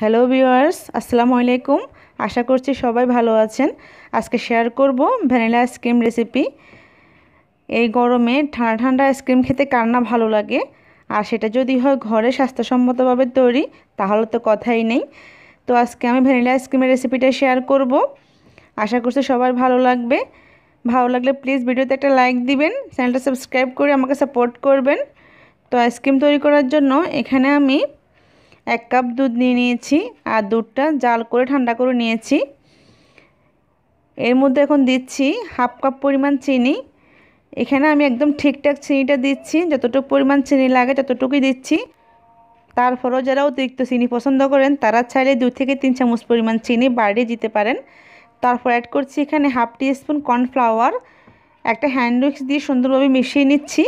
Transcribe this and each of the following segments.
Hello viewers আসসালামু আলাইকুম আশা করছি সবাই ভালো আছেন আজকে শেয়ার করব ভ্যানিলা আইসক্রিম রেসিপি এই গরমে ঠান্ডা ঠান্ডা আইসক্রিম খেতে কার না ভালো লাগে আর সেটা যদি হয় ঘরে স্বাস্থ্যসম্মতভাবে তৈরি তাহলে তো কথাই নেই তো আজকে আমি ভ্যানিলা আইসক্রিমের রেসিপিটা শেয়ার করব আশা করছি সবার ভালো লাগবে ভালো লাগলে প্লিজ ভিডিওতে একটা লাইক দিবেন চ্যানেলটা সাবস্ক্রাইব করে আমাকে সাপোর্ট করবেন তো আইসক্রিম তৈরি করার জন্য এখানে আমি এক কাপ দুধ নিয়ে নিয়েছি আর দুধটা জাল করে ঠান্ডা করে নিয়েছি এর মধ্যে এখন দিচ্ছি হাফ কাপ পরিমাণ চিনি এখানে আমি একদম ঠিকঠাক চিনিটা দিচ্ছি যতটুকু পরিমাণ চিনি লাগে ততটুকুই দিচ্ছি তারপরেও যারা অতিরিক্ত চিনি পছন্দ করেন তারা চাইলে দু থেকে তিন চামচ পরিমাণ চিনি বাড়িয়ে দিতে পারেন তারপর অ্যাড করছি এখানে হাফ টি স্পুন কর্নফ্লাওয়ার একটা হ্যান্ড মিক্স দিয়ে সুন্দরভাবে মিশিয়ে নিচ্ছি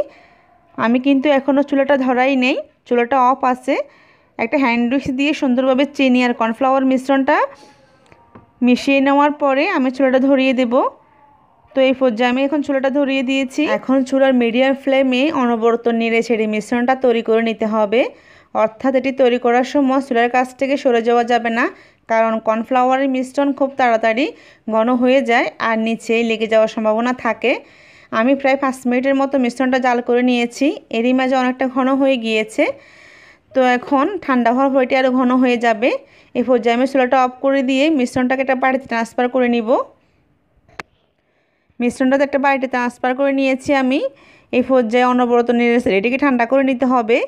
আমি কিন্তু এখনও চুলাটা ধরাই নেই চুলাটা অফ আছে একটা হ্যান্ড উইক্স দিয়ে সুন্দরভাবে চিনি আর কর্নফ্লাওয়ার মিশ্রণটা মিশিয়ে নেওয়ার পরে আমি চুলাটা ধরিয়ে দেব তো এই পর্যায়ে আমি এখন চুলাটা ধরিয়ে দিয়েছি এখন চুলার মিডিয়াম ফ্লেমে অনবরত নেড়ে ছেড়ে মিশ্রণটা তৈরি করে নিতে হবে অর্থাৎ এটি তৈরি করার সময় চুলার কাছ থেকে সরে যাওয়া যাবে না কারণ কর্নফ্লাওয়ারের মিশ্রণ খুব তাড়াতাড়ি ঘন হয়ে যায় আর নিচে লেগে যাওয়ার সম্ভাবনা থাকে আমি প্রায় পাঁচ মিনিটের মতো মিশ্রণটা জাল করে নিয়েছি এরই মাঝে অনেকটা ঘন হয়ে গিয়েছে তো এখন ঠান্ডা হওয়ার পর আরও ঘন হয়ে যাবে এই পর্যায়ে আমি চুলাটা অফ করে দিয়ে মিশ্রণটাকে একটা বাড়িতে ট্রান্সফার করে নিব মিশ্রণটা তো একটা বাড়িতে ট্রান্সফার করে নিয়েছি আমি এই পর্যায়ে অনবরত নেড়েছে এটিকে ঠান্ডা করে নিতে হবে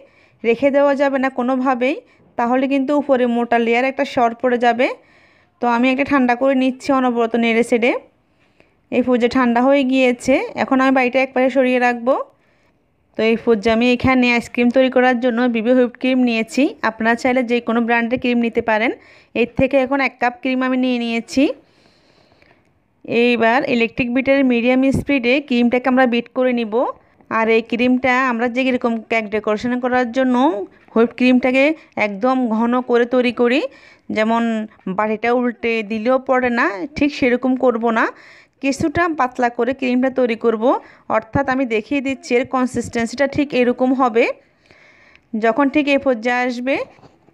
রেখে দেওয়া যাবে না কোনোভাবেই তাহলে কিন্তু উপরে মোটা লেয়ার একটা শর্ট পড়ে যাবে তো আমি একটা ঠান্ডা করে নিচ্ছি অনবরত নেড়ে সেড়ে এই পর্যায়ে ঠান্ডা হয়ে গিয়েছে এখন আমি বাড়িটা একপাশে সরিয়ে রাখবো তো এই ফুডজ আমি এখানে আইসক্রিম তৈরি করার জন্য বিবি হুইপ ক্রিম নিয়েছি আপনারা চাইলে যে কোনো ব্র্যান্ডের ক্রিম নিতে পারেন এর থেকে এখন এক কাপ ক্রিম আমি নিয়ে নিয়েছি এইবার ইলেকট্রিক বিটের মিডিয়াম স্পিডে ক্রিমটাকে আমরা বিট করে নিব আর এই ক্রিমটা আমরা যে এরকম কেক ডেকোরেশন করার জন্য হুইপ ক্রিমটাকে একদম ঘন করে তৈরি করি যেমন বাড়িটা উল্টে দিলেও পড়ে না ঠিক সেরকম করব না কিছুটা পাতলা করে ক্রিমটা তৈরি করব অর্থাৎ আমি দেখিয়ে দিচ্ছি এর কনসিস্টেন্সিটা ঠিক এরকম হবে যখন ঠিক এই পর্যায়ে আসবে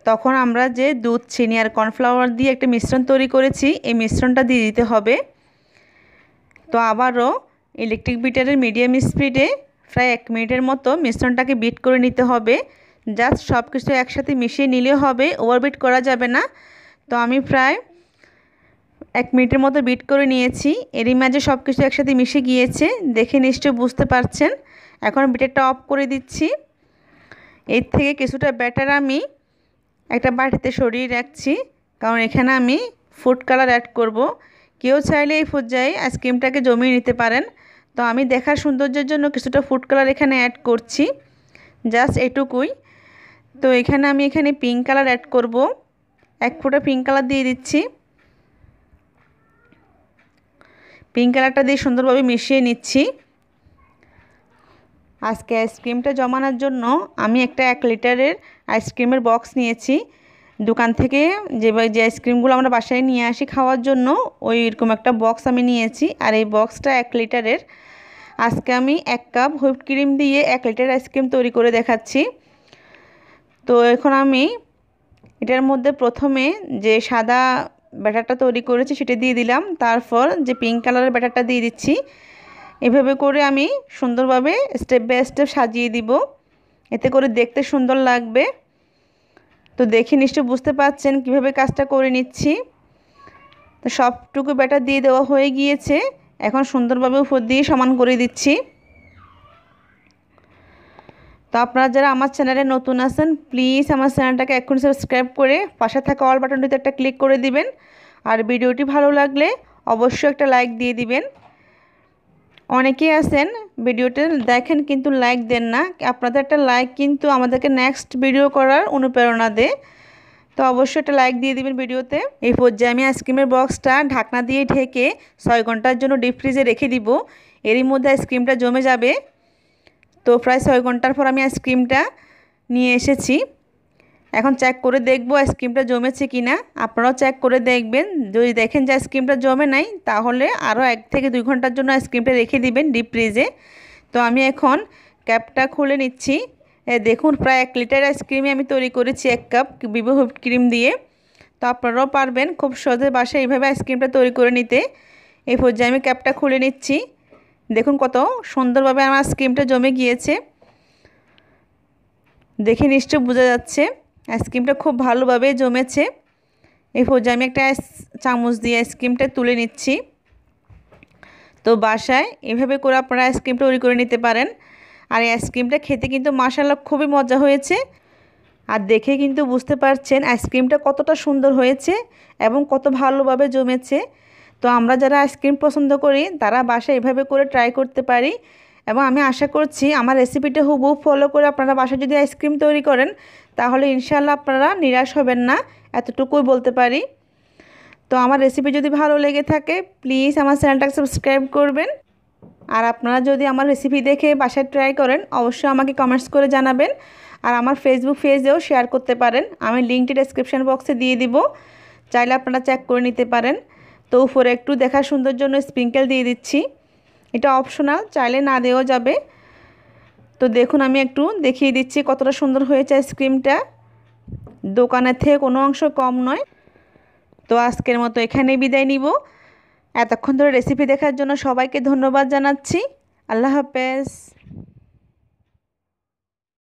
তখন আমরা যে দুধ চিনি আর কর্নফ্লাওয়ার দিয়ে একটা মিশ্রণ তৈরি করেছি এই মিশ্রণটা দিয়ে দিতে হবে তো আবারও ইলেকট্রিক বিটারের মিডিয়াম স্পিডে প্রায় এক মিনিটের মতো মিশ্রণটাকে বিট করে নিতে হবে জাস্ট সব কিছু একসাথে মিশিয়ে নিলে হবে ওভারবিট করা যাবে না তো আমি প্রায় এক মিনিটের মতো বিট করে নিয়েছি এরই মাঝে সব কিছু একসাথে মিশে গিয়েছে দেখে নিশ্চয় বুঝতে পারছেন এখন বিটারটা অফ করে দিচ্ছি এর থেকে কিছুটা ব্যাটার আমি একটা বাটিতে সরিয়ে রাখছি কারণ এখানে আমি ফুড কালার অ্যাড করব। কেউ চাইলে এই পর্যায়ে আইসক্রিমটাকে জমিয়ে নিতে পারেন তো আমি দেখার সৌন্দর্যের জন্য কিছুটা ফুড কালার এখানে অ্যাড করছি জাস্ট এটুকুই তো এখানে আমি এখানে পিঙ্ক কালার অ্যাড করব এক ফুটা পিঙ্ক কালার দিয়ে দিচ্ছি পিঙ্ক কালারটা দিয়ে সুন্দরভাবে মিশিয়ে নিচ্ছি আজকে আইসক্রিমটা জমানোর জন্য আমি একটা এক লিটারের আইসক্রিমের বক্স নিয়েছি দোকান থেকে যে যে আইসক্রিমগুলো আমরা বাসায় নিয়ে আসি খাওয়ার জন্য ওই এরকম একটা বক্স আমি নিয়েছি আর এই বক্সটা এক লিটারের আজকে আমি এক কাপ হুইপ ক্রিম দিয়ে এক লিটার আইসক্রিম তৈরি করে দেখাচ্ছি তো এখন আমি এটার মধ্যে প্রথমে যে সাদা ব্যাটারটা তৈরি করেছি সেটা দিয়ে দিলাম তারপর যে পিঙ্ক কালারের ব্যাটারটা দিয়ে দিচ্ছি এভাবে করে আমি সুন্দরভাবে স্টেপ বাই স্টেপ সাজিয়ে দিব এতে করে দেখতে সুন্দর লাগবে তো দেখে নিশ্চয় বুঝতে পারছেন কিভাবে কাজটা করে নিচ্ছি তো সবটুকু ব্যাটার দিয়ে দেওয়া হয়ে গিয়েছে এখন সুন্দরভাবে উপর দিয়ে সমান করে দিচ্ছি তো আপনারা যারা আমার চ্যানেলে নতুন আছেন প্লিজ আমার চ্যানেলটাকে এখন সাবস্ক্রাইব করে পাশে থাকা অল বাটনটিতে একটা ক্লিক করে দিবেন আর ভিডিওটি ভালো লাগলে অবশ্যই একটা লাইক দিয়ে দিবেন অনেকেই আছেন ভিডিওটি দেখেন কিন্তু লাইক দেন না আপনাদের একটা লাইক কিন্তু আমাদেরকে নেক্সট ভিডিও করার অনুপ্রেরণা দেয় তো অবশ্যই একটা লাইক দিয়ে দিবেন ভিডিওতে এই পর্যায়ে আমি আইসক্রিমের বক্সটা ঢাকনা দিয়ে ঢেকে ছয় ঘন্টার জন্য ডিপ ফ্রিজে রেখে দিব এরই মধ্যে আইসক্রিমটা জমে যাবে তো প্রায় ছয় ঘন্টার পর আমি আইসক্রিমটা নিয়ে এসেছি এখন চেক করে দেখবো আইসক্রিমটা জমেছে কি না আপনারাও চেক করে দেখবেন যদি দেখেন যে আইসক্রিমটা জমে নাই তাহলে আরও এক থেকে দুই ঘন্টার জন্য আইসক্রিমটা রেখে দিবেন ডিপ ফ্রিজে তো আমি এখন ক্যাপটা খুলে নিচ্ছি দেখুন প্রায় এক লিটার আইসক্রিমই আমি তৈরি করেছি এক কাপ বিবো হুইপ ক্রিম দিয়ে তো আপনারাও পারবেন খুব সহজে বাসায় এইভাবে আইসক্রিমটা তৈরি করে নিতে এই পর্যায়ে আমি ক্যাপটা খুলে নিচ্ছি দেখুন কত সুন্দরভাবে আমার স্কিমটা জমে গিয়েছে দেখে নিশ্চয় বোঝা যাচ্ছে আইসক্রিমটা খুব ভালোভাবে জমেছে এই পর্যায়ে আমি একটা চামচ দিয়ে আইসক্রিমটা তুলে নিচ্ছি তো বাসায় এভাবে করে আপনারা আইসক্রিমটা তৈরি করে নিতে পারেন আর এই আইসক্রিমটা খেতে কিন্তু মাসাল্লা খুবই মজা হয়েছে আর দেখে কিন্তু বুঝতে পারছেন আইসক্রিমটা কতটা সুন্দর হয়েছে এবং কত ভালোভাবে জমেছে তো আমরা যারা আইসক্রিম পছন্দ করি তারা বাসায় এভাবে করে ট্রাই করতে পারি এবং আমি আশা করছি আমার রেসিপিটা হুবহু ফলো করে আপনারা বাসায় যদি আইসক্রিম তৈরি করেন তাহলে ইনশাল্লাহ আপনারা নিরাশ হবেন না এতটুকুই বলতে পারি তো আমার রেসিপি যদি ভালো লেগে থাকে প্লিজ আমার চ্যানেলটাকে সাবস্ক্রাইব করবেন আর আপনারা যদি আমার রেসিপি দেখে বাসায় ট্রাই করেন অবশ্যই আমাকে কমেন্টস করে জানাবেন আর আমার ফেসবুক পেজেও শেয়ার করতে পারেন আমি লিঙ্কটি ডেসক্রিপশান বক্সে দিয়ে দিব চাইলে আপনারা চেক করে নিতে পারেন তো উপরে একটু দেখা সুন্দর জন্য স্প্রিঙ্কেল দিয়ে দিচ্ছি এটা অপশনাল চাইলে না দেওয়া যাবে তো দেখুন আমি একটু দেখিয়ে দিচ্ছি কতটা সুন্দর হয়েছে আইসক্রিমটা দোকানের থেকে কোনো অংশ কম নয় তো আজকের মতো এখানেই বিদায় নিব এতক্ষণ ধরে রেসিপি দেখার জন্য সবাইকে ধন্যবাদ জানাচ্ছি আল্লাহ হাফেজ